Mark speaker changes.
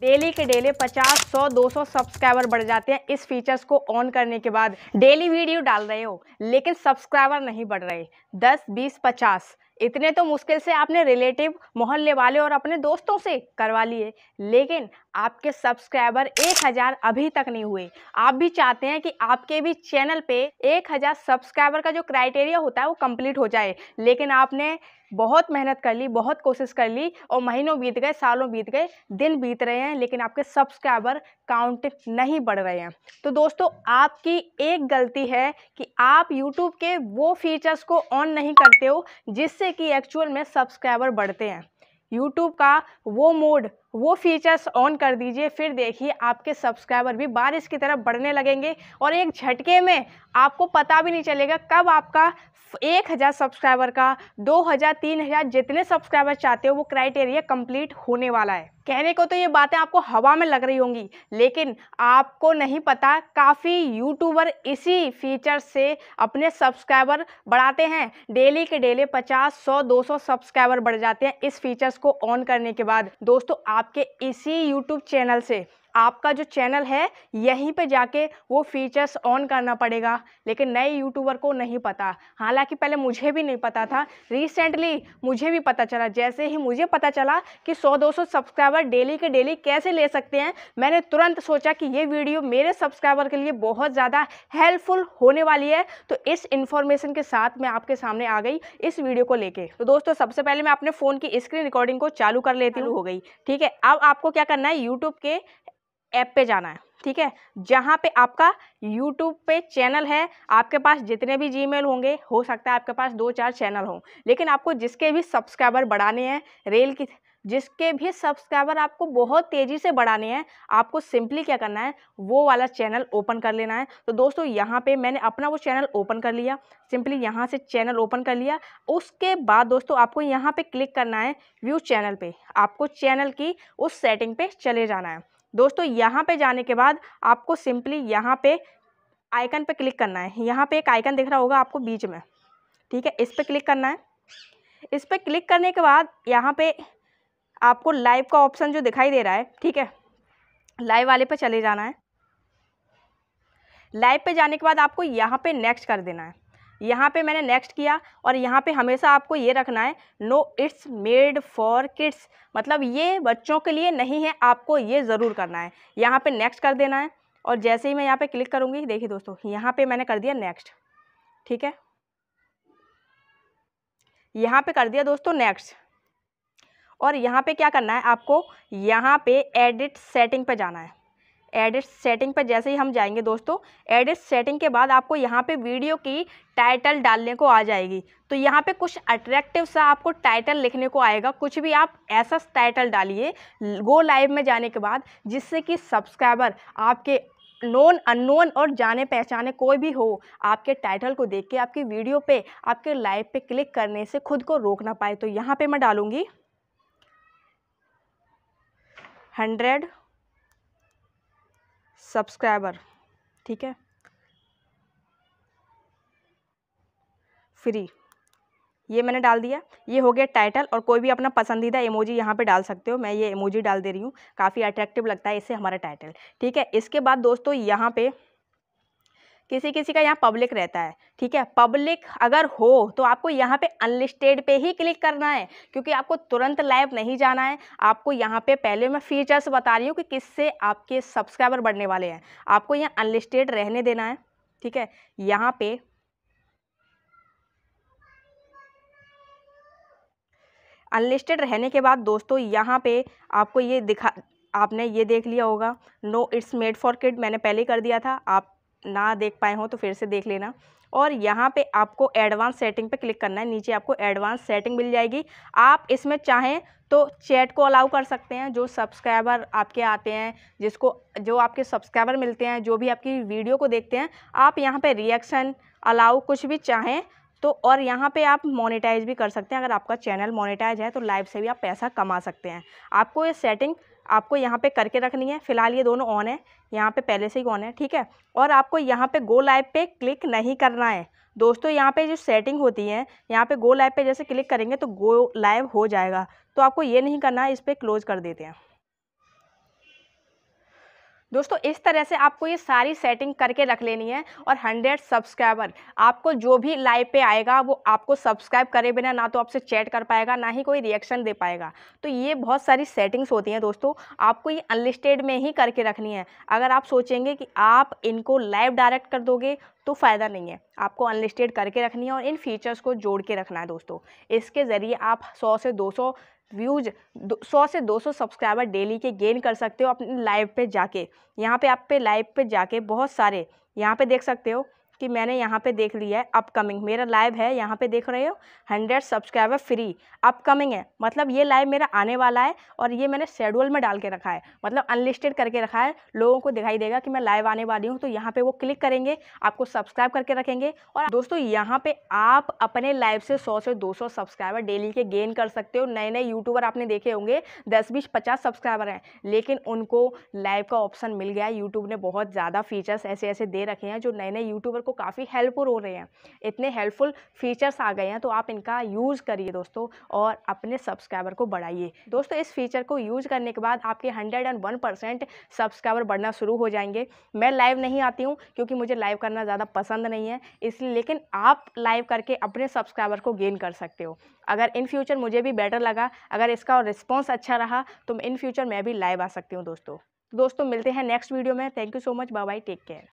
Speaker 1: daily के daily 50, 100, 200 subscriber बढ़ जाते हैं इस फीचर्स को ऑन करने के बाद डेली वीडियो डाल रहे हो लेकिन सब्सक्राइबर नहीं बढ़ रहे 10, 20, 50 इतने तो मुश्किल से आपने रिलेटिव मोहल्ले वाले और अपने दोस्तों से करवा लिए लेकिन आपके सब्सक्राइबर 1000 अभी तक नहीं हुए आप भी चाहते हैं कि आपके भी चैनल पे 1000 सब्सक्राइबर का जो क्राइटेरिया होता है वो कंप्लीट हो जाए लेकिन आपने बहुत मेहनत कर ली बहुत कोशिश कर ली और महीनों बीत गए सालों बीत गए दिन बीत रहे हैं लेकिन आपके सब्सक्राइबर काउंट नहीं बढ़ रहे हैं तो दोस्तों आपकी एक गलती है कि आप यूट्यूब के वो फीचर्स को ऑन नहीं करते हो जिससे कि एक्चुअल में सब्सक्राइबर बढ़ते हैं यूट्यूब का वो मोड वो फीचर्स ऑन कर दीजिए फिर देखिए आपके सब्सक्राइबर भी बारिश की तरफ बढ़ने लगेंगे और एक झटके में आपको पता भी नहीं चलेगा कब आपका एक हज़ार सब्सक्राइबर का दो हज़ार तीन हज़ार जितने सब्सक्राइबर चाहते हो वो क्राइटेरिया कंप्लीट होने वाला है कहने को तो ये बातें आपको हवा में लग रही होंगी लेकिन आपको नहीं पता काफ़ी यूट्यूबर इसी फीचर से अपने सब्सक्राइबर बढ़ाते हैं डेली के डेली 50, 100, 200 सब्सक्राइबर बढ़ जाते हैं इस फीचर्स को ऑन करने के बाद दोस्तों आपके इसी यूट्यूब चैनल से आपका जो चैनल है यहीं पे जाके वो फीचर्स ऑन करना पड़ेगा लेकिन नए यूट्यूबर को नहीं पता हालांकि पहले मुझे भी नहीं पता था रिसेंटली मुझे भी पता चला जैसे ही मुझे पता चला कि 100-200 सब्सक्राइबर डेली के डेली कैसे ले सकते हैं मैंने तुरंत सोचा कि ये वीडियो मेरे सब्सक्राइबर के लिए बहुत ज़्यादा हेल्पफुल होने वाली है तो इस इन्फॉर्मेशन के साथ मैं आपके सामने आ गई इस वीडियो को लेके तो दोस्तों सबसे पहले मैं अपने फ़ोन की स्क्रीन रिकॉर्डिंग को चालू कर लेती हूँ हो गई ठीक है अब आपको क्या करना है यूट्यूब के ऐप पे जाना है ठीक है जहाँ पे आपका YouTube पे चैनल है आपके पास जितने भी जी होंगे हो सकता है आपके पास दो चार चैनल हों लेकिन आपको जिसके भी सब्सक्राइबर बढ़ाने हैं रेल की जिसके भी सब्सक्राइबर आपको बहुत तेज़ी से बढ़ाने हैं आपको सिंपली क्या करना है वो वाला चैनल ओपन कर लेना है तो दोस्तों यहाँ पे मैंने अपना वो चैनल ओपन कर लिया सिंपली यहाँ से चैनल ओपन कर लिया उसके बाद दोस्तों आपको यहाँ पे क्लिक करना है व्यू चैनल पे आपको चैनल की उस सेटिंग पे चले जाना है दोस्तों यहाँ पे जाने के बाद आपको सिंपली यहाँ पे आइकन पे क्लिक करना है यहाँ पे एक आइकन दिख रहा होगा आपको बीच में ठीक है इस पर क्लिक करना है इस पर क्लिक करने के बाद यहाँ पे आपको लाइव का ऑप्शन जो दिखाई दे रहा है ठीक है लाइव वाले पे चले जाना है लाइव पे जाने के बाद आपको यहाँ पे नेक्स्ट कर देना है यहाँ पे मैंने नेक्स्ट किया और यहाँ पे हमेशा आपको ये रखना है no it's made for kids मतलब ये बच्चों के लिए नहीं है आपको ये ज़रूर करना है यहाँ पे नेक्स्ट कर देना है और जैसे ही मैं यहाँ पे क्लिक करूँगी देखिए दोस्तों यहाँ पे मैंने कर दिया नेक्स्ट ठीक है यहाँ पे कर दिया दोस्तों नेक्स्ट और यहाँ पर क्या करना है आपको यहाँ पे एडिट सेटिंग पर जाना है एडिट सेटिंग पर जैसे ही हम जाएंगे दोस्तों एडिट सेटिंग के बाद आपको यहाँ पे वीडियो की टाइटल डालने को आ जाएगी तो यहाँ पे कुछ अट्रैक्टिव सा आपको टाइटल लिखने को आएगा कुछ भी आप ऐसा टाइटल डालिए गो लाइव में जाने के बाद जिससे कि सब्सक्राइबर आपके नोन अननोन और जाने पहचाने कोई भी हो आपके टाइटल को देख के आपकी वीडियो पे आपके लाइव पे क्लिक करने से खुद को रोक ना पाए तो यहाँ पे मैं डालूँगी हंड्रेड सब्सक्राइबर ठीक है फ्री ये मैंने डाल दिया ये हो गया टाइटल और कोई भी अपना पसंदीदा इमोजी यहाँ पे डाल सकते हो मैं ये इमोजी डाल दे रही हूँ काफ़ी अट्रैक्टिव लगता है इससे हमारा टाइटल ठीक है इसके बाद दोस्तों यहाँ पे किसी किसी का यहाँ पब्लिक रहता है ठीक है पब्लिक अगर हो तो आपको यहाँ पे अनलिस्टेड पे ही क्लिक करना है क्योंकि आपको तुरंत लाइव नहीं जाना है आपको यहाँ पे पहले मैं फीचर्स बता रही हूँ कि किससे आपके सब्सक्राइबर बढ़ने वाले हैं आपको यहाँ अनलिस्टेड रहने देना है ठीक है यहाँ पे अनलिस्टेड रहने के बाद दोस्तों यहाँ पे आपको ये दिखा आपने ये देख लिया होगा no it's made for kid मैंने पहले कर दिया था आप ना देख पाए हों तो फिर से देख लेना और यहाँ पे आपको एडवांस सेटिंग पे क्लिक करना है नीचे आपको एडवांस सेटिंग मिल जाएगी आप इसमें चाहें तो चैट को अलाउ कर सकते हैं जो सब्सक्राइबर आपके आते हैं जिसको जो आपके सब्सक्राइबर मिलते हैं जो भी आपकी वीडियो को देखते हैं आप यहाँ पे रिएक्शन अलाउ कुछ भी चाहें तो और यहाँ पे आप मोनेटाइज भी कर सकते हैं अगर आपका चैनल मोनेटाइज है तो लाइव से भी आप पैसा कमा सकते हैं आपको ये सेटिंग आपको यहाँ पे करके रखनी है फिलहाल ये दोनों ऑन है यहाँ पे पहले से ही ऑन है ठीक है और आपको यहाँ पे गो लाइव पे क्लिक नहीं करना है दोस्तों यहाँ पे जो सेटिंग होती है यहाँ पे गो लाइव पे जैसे क्लिक करेंगे तो गो लाइव हो जाएगा तो आपको ये नहीं करना है इस पर क्लोज कर देते हैं दोस्तों इस तरह से आपको ये सारी सेटिंग करके रख लेनी है और हंड्रेड सब्सक्राइबर आपको जो भी लाइव पे आएगा वो आपको सब्सक्राइब करे बिना ना तो आपसे चैट कर पाएगा ना ही कोई रिएक्शन दे पाएगा तो ये बहुत सारी सेटिंग्स होती हैं दोस्तों आपको ये अनलिस्टेड में ही करके रखनी है अगर आप सोचेंगे कि आप इनको लाइव डायरेक्ट कर दोगे तो फ़ायदा नहीं है आपको अनलिस्टेड करके रखनी है और इन फीचर्स को जोड़ के रखना है दोस्तों इसके ज़रिए आप 100 से 200 व्यूज सौ से 200 सब्सक्राइबर डेली के गेन कर सकते हो अपने लाइव पे जाके यहाँ पे आप पे लाइव पे जाके बहुत सारे यहाँ पे देख सकते हो कि मैंने यहाँ पे देख लिया है अपकमिंग मेरा लाइव है यहाँ पे देख रहे हो हंड्रेड सब्सक्राइबर फ्री अपकमिंग है मतलब ये लाइव मेरा आने वाला है और ये मैंने शेड्यूल में डाल के रखा है मतलब अनलिस्टेड करके रखा है लोगों को दिखाई देगा कि मैं लाइव आने वाली हूँ तो यहाँ पर वो क्लिक करेंगे आपको सब्सक्राइब करके रखेंगे और दोस्तों यहाँ पर आप अपने लाइव से सौ से दो सब्सक्राइबर डेली के गेन कर सकते हो नए नए यूट्यूबर आपने देखे होंगे दस बीस पचास सब्सक्राइबर हैं लेकिन उनको लाइव का ऑप्शन मिल गया है यूट्यूब ने बहुत ज़्यादा फीचर्स ऐसे ऐसे दे रखे हैं जो नए नए यूट्यूबर को काफ़ी हेल्पफुल हो रहे हैं इतने हेल्पफुल फीचर्स आ गए हैं तो आप इनका यूज़ करिए दोस्तों और अपने सब्सक्राइबर को बढ़ाइए दोस्तों इस फीचर को यूज़ करने के बाद आपके hundred and one percent subscriber बढ़ना शुरू हो जाएंगे मैं लाइव नहीं आती हूँ क्योंकि मुझे लाइव करना ज़्यादा पसंद नहीं है इसलिए लेकिन आप लाइव करके अपने सब्सक्राइबर को गेन कर सकते हो अगर इन फ्यूचर मुझे भी बेटर लगा अगर इसका रिस्पॉन्स अच्छा रहा तो इन फ्यूचर मैं भी लाइव आ सकती हूँ दोस्तों दोस्तों मिलते हैं नेक्स्ट वीडियो में thank you so much bye bye take care